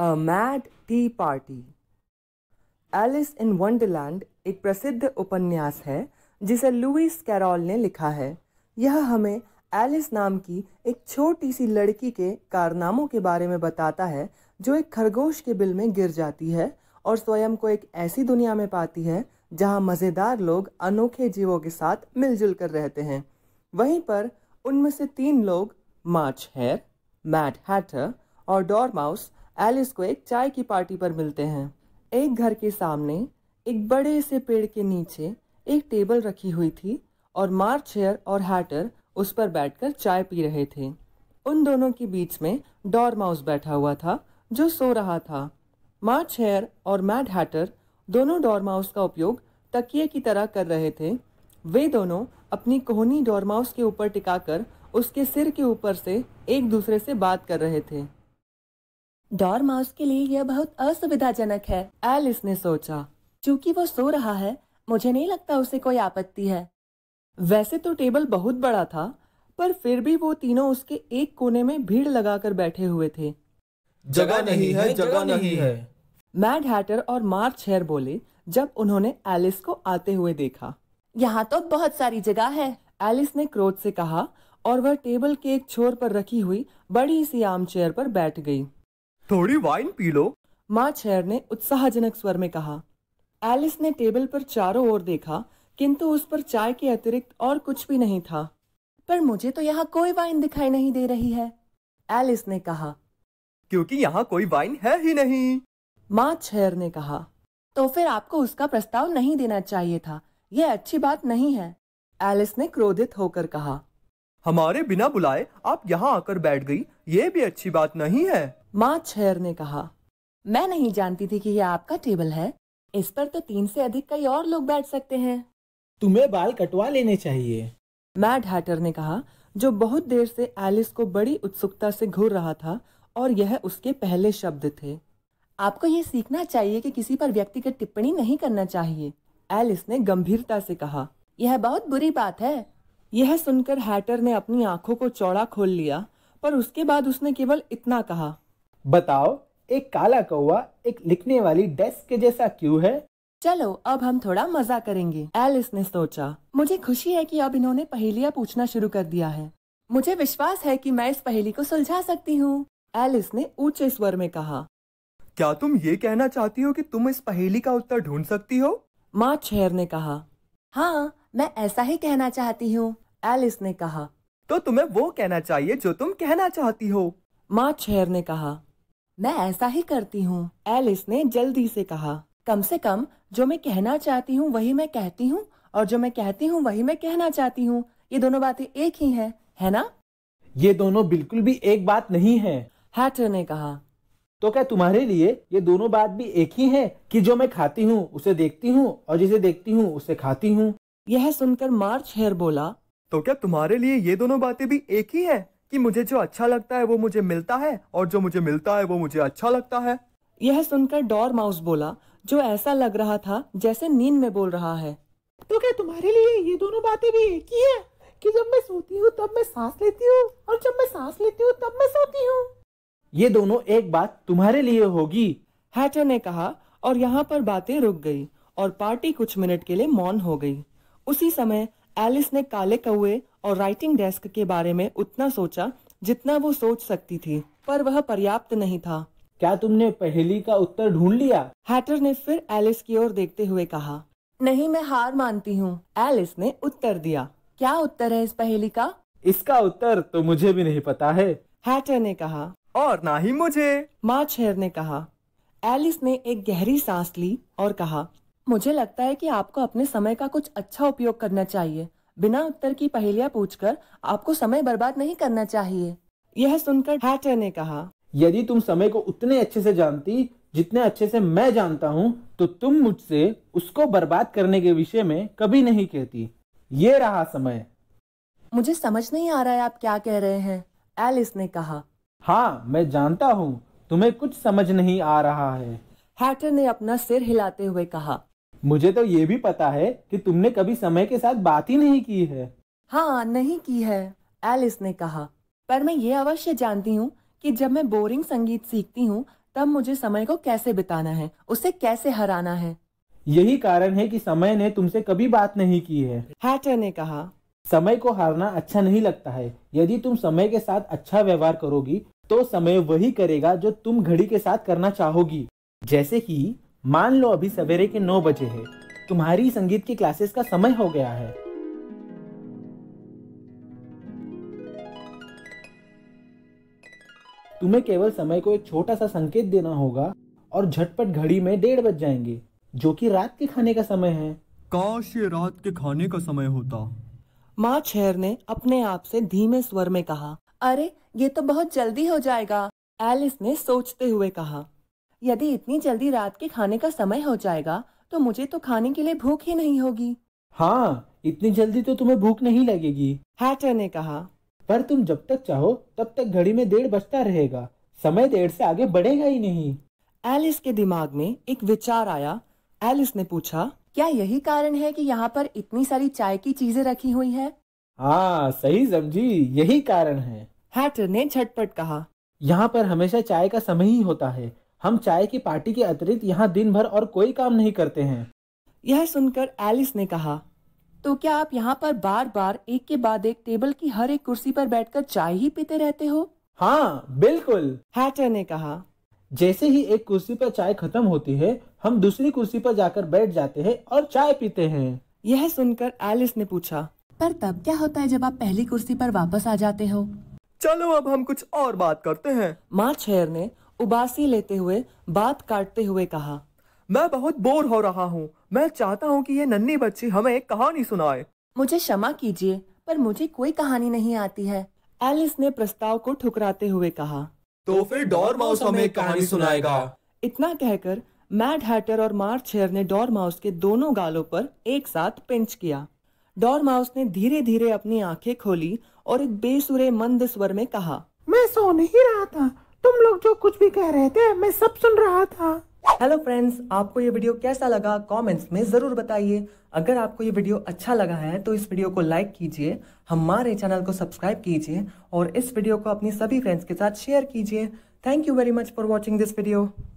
A Mad Tea Party Alice in Wonderland एक प्रसिद्ध उपन्यास है जिसे लुइस कैरॉल ने लिखा है यह हमें एलिस नाम की एक छोटी सी लड़की के कारनामों के बारे में बताता है जो एक खरगोश के बिल में गिर जाती है और स्वयं को एक ऐसी दुनिया में पाती है जहां मज़ेदार लोग अनोखे जीवों के साथ मिलजुल कर रहते हैं वहीं पर उनमें से तीन लोग मार्च हेयर मैट हैटर और डॉर माउस एलिस को एक चाय की पार्टी पर मिलते हैं एक घर के सामने एक बड़े से पेड़ के नीचे एक टेबल रखी हुई थी और मार्चेयर और हैटर उस पर बैठकर चाय पी रहे थे उन दोनों के बीच में डॉर माउस बैठा हुआ था जो सो रहा था मार्च हेयर और मैड हैटर दोनों डॉरमाउस का उपयोग तकिए की तरह कर रहे थे वे दोनों अपनी कोहनी माउस के ऊपर टिकाकर उसके सिर के ऊपर से एक दूसरे से बात कर रहे थे डॉर माउस के लिए यह बहुत असुविधाजनक है एलिस ने सोचा चूंकि वो सो रहा है मुझे नहीं लगता उसे कोई आपत्ति है वैसे तो टेबल बहुत बड़ा था पर फिर भी वो तीनों उसके एक कोने में भीड़ लगाकर बैठे हुए थे जगह नहीं है जगह नहीं है मैड हैटर और मार्च हेयर बोले जब उन्होंने एलिस को आते हुए देखा यहाँ तो बहुत सारी जगह है एलिस ने क्रोध से कहा और वह टेबल के एक छोर पर रखी हुई बड़ी सी आम चेयर पर बैठ गई थोड़ी वाइन पी लो माँ चेयर ने उत्साहजनक स्वर में कहा एलिस ने टेबल पर चारों ओर देखा किंतु उस पर चाय के अतिरिक्त और कुछ भी नहीं था पर मुझे तो यहाँ कोई वाइन दिखाई नहीं दे रही है एलिस ने कहा क्योंकि यहाँ कोई वाइन है ही नहीं माँ छेर ने कहा तो फिर आपको उसका प्रस्ताव नहीं देना चाहिए था यह अच्छी बात नहीं है एलिस ने क्रोधित होकर कहा हमारे बिना बुलाए आप यहाँ आकर बैठ गई ये भी अच्छी बात नहीं है माँ छयर ने कहा मैं नहीं जानती थी कि यह आपका टेबल है इस पर तो तीन से अधिक कई और लोग बैठ सकते हैं तुम्हें बाल कटवा लेने चाहिए मैट हैटर ने कहा जो बहुत देर से एलिस को बड़ी उत्सुकता से घूर रहा था और यह उसके पहले शब्द थे आपको ये सीखना चाहिए कि किसी पर व्यक्तिगत टिप्पणी नहीं करना चाहिए एलिस ने गंभीरता से कहा यह बहुत बुरी बात है यह सुनकर हैटर ने अपनी आंखों को चौड़ा खोल लिया पर उसके बाद उसने केवल इतना कहा बताओ एक काला कौवा एक लिखने वाली डेस्क के जैसा क्यों है चलो अब हम थोड़ा मजा करेंगे एलिस ने सोचा मुझे खुशी है कि अब इन्होंने पहेलियाँ पूछना शुरू कर दिया है मुझे विश्वास है कि मैं इस पहेली को सुलझा सकती हूँ एलिस ने ऊंचे स्वर में कहा क्या तुम ये कहना चाहती हो कि तुम इस पहेली का उत्तर ढूंढ सकती हो माँ छेर ने कहा हाँ मैं ऐसा ही कहना चाहती हूँ एलिस ने कहा तो तुम्हें वो कहना चाहिए जो तुम कहना चाहती हो माँ छेर ने कहा मैं ऐसा ही करती हूँ एलिस ने जल्दी से कहा कम से कम जो मैं कहना चाहती हूँ वही मैं कहती हूँ और जो मैं कहती हूँ वही मैं कहना चाहती हूँ ये दोनों बातें एक ही हैं, है ना ये दोनों बिल्कुल भी एक बात नहीं है हैटर ने कहा तो क्या तुम्हारे लिए ये दोनों बात भी एक ही है कि जो मैं खाती हूँ उसे देखती हूँ और जिसे देखती हूँ उसे खाती हूँ यह सुनकर मार्च हेयर बोला तो क्या तुम्हारे लिए ये दोनों बातें भी एक ही है कि मुझे जो अच्छा लगता है वो मुझे मिलता है और जो मुझे मिलता है वो मुझे अच्छा लगता है यह सुनकर डॉर माउस बोला जो ऐसा लग रहा था जैसे नींद में बोल रहा है तो क्या तुम्हारे लिए ये दोनों बातें भी एक ही है कि जब मैं सोती हूँ तब मैं सांस लेती हूँ और जब मैं सांस लेती हूँ तब मैं सोती हूँ ये दोनों एक बात तुम्हारे लिए होगी हैटर ने कहा और यहाँ पर बातें रुक गई और पार्टी कुछ मिनट के लिए मौन हो गई उसी समय एलिस ने काले कौए और राइटिंग डेस्क के बारे में उतना सोचा जितना वो सोच सकती थी पर वह पर्याप्त नहीं था क्या तुमने पहेली का उत्तर ढूंढ लिया हैटर ने फिर एलिस की ओर देखते हुए कहा नहीं मैं हार मानती हूँ एलिस ने उत्तर दिया क्या उत्तर है इस पहेली का इसका उत्तर तो मुझे भी नहीं पता है हैटर ने कहा और ना ही मुझे मार्च हेयर ने कहा एलिस ने एक गहरी सांस ली और कहा मुझे लगता है कि आपको अपने समय का कुछ अच्छा उपयोग करना चाहिए बिना उत्तर की पूछ पूछकर आपको समय बर्बाद नहीं करना चाहिए यह सुनकर हैटर ने कहा यदि तुम समय को उतने अच्छे से जानती जितने अच्छे से मैं जानता हूँ तो तुम मुझसे उसको बर्बाद करने के विषय में कभी नहीं कहती ये रहा समय मुझे समझ नहीं आ रहा है आप क्या कह रहे हैं एलिस ने कहा हाँ मैं जानता हूँ तुम्हें कुछ समझ नहीं आ रहा है हैटर ने अपना सिर हिलाते हुए कहा मुझे तो ये भी पता है कि तुमने कभी समय के साथ बात ही नहीं की है हाँ नहीं की है एलिस ने कहा पर मैं ये अवश्य जानती हूँ कि जब मैं बोरिंग संगीत सीखती हूँ तब मुझे समय को कैसे बिताना है उसे कैसे हराना है यही कारण है कि समय ने तुमसे कभी बात नहीं की है हैटर ने कहा समय को हारना अच्छा नहीं लगता है यदि तुम समय के साथ अच्छा व्यवहार करोगी तो समय वही करेगा जो तुम घड़ी के साथ करना चाहोगी जैसे कि मान लो अभी सवेरे के नौ बजे है तुम्हारी संगीत की क्लासेस का समय हो गया है तुम्हें केवल समय को एक छोटा सा संकेत देना होगा और झटपट घड़ी में डेढ़ बज जाएंगे जो कि रात के खाने का समय है काश ये रात के खाने का समय होता माँ छेर ने अपने आप से धीमे स्वर में कहा अरे ये तो बहुत जल्दी हो जाएगा एलिस ने सोचते हुए कहा यदि इतनी जल्दी रात के खाने का समय हो जाएगा तो मुझे तो खाने के लिए भूख ही नहीं होगी हाँ इतनी जल्दी तो तुम्हें भूख नहीं लगेगी हैटर ने कहा पर तुम जब तक चाहो तब तक घड़ी में डेढ़ बचता रहेगा समय डेढ़ से आगे बढ़ेगा ही नहीं एलिस के दिमाग में एक विचार आया एलिस ने पूछा क्या यही कारण है कि यहाँ पर इतनी सारी चाय की चीजें रखी हुई है हाँ सही समझी यही कारण है हैटर ने झटपट कहा यहाँ पर हमेशा चाय का समय ही होता है हम चाय की पार्टी के अतिरिक्त यहाँ दिन भर और कोई काम नहीं करते हैं यह सुनकर एलिस ने कहा तो क्या आप यहाँ पर बार बार एक के बाद एक टेबल की हर एक कुर्सी पर बैठकर चाय ही पीते रहते हो हाँ बिल्कुल हैटर ने कहा जैसे ही एक कुर्सी पर चाय खत्म होती है हम दूसरी कुर्सी पर जाकर बैठ जाते हैं और चाय पीते हैं यह सुनकर एलिस ने पूछा पर तब क्या होता है जब आप पहली कुर्सी पर वापस आ जाते हो चलो अब हम कुछ और बात करते हैं मार्च हेयर ने उबासी लेते हुए बात काटते हुए कहा मैं बहुत बोर हो रहा हूँ मैं चाहता हूँ कि ये नन्ही बच्ची हमें एक कहानी सुनाए मुझे क्षमा कीजिए पर मुझे कोई कहानी नहीं आती है एलिस ने प्रस्ताव को ठुकराते हुए कहा तो फिर डॉर माउस हमें एक कहानी सुनाएगा इतना कहकर मैड हैटर और मार्च हेयर ने डॉर माउस के दोनों गालों पर एक साथ पिंच किया डॉर माउस ने धीरे धीरे अपनी आंखें खोली और एक बेसुरे मंद स्वर में कहा मैं सो नहीं रहा था तुम लोग जो कुछ भी कह रहे थे मैं सब सुन रहा था हेलो फ्रेंड्स आपको ये वीडियो कैसा लगा कमेंट्स में ज़रूर बताइए अगर आपको ये वीडियो अच्छा लगा है तो इस वीडियो को लाइक कीजिए हमारे चैनल को सब्सक्राइब कीजिए और इस वीडियो को अपनी सभी फ्रेंड्स के साथ शेयर कीजिए thank you very much for watching this video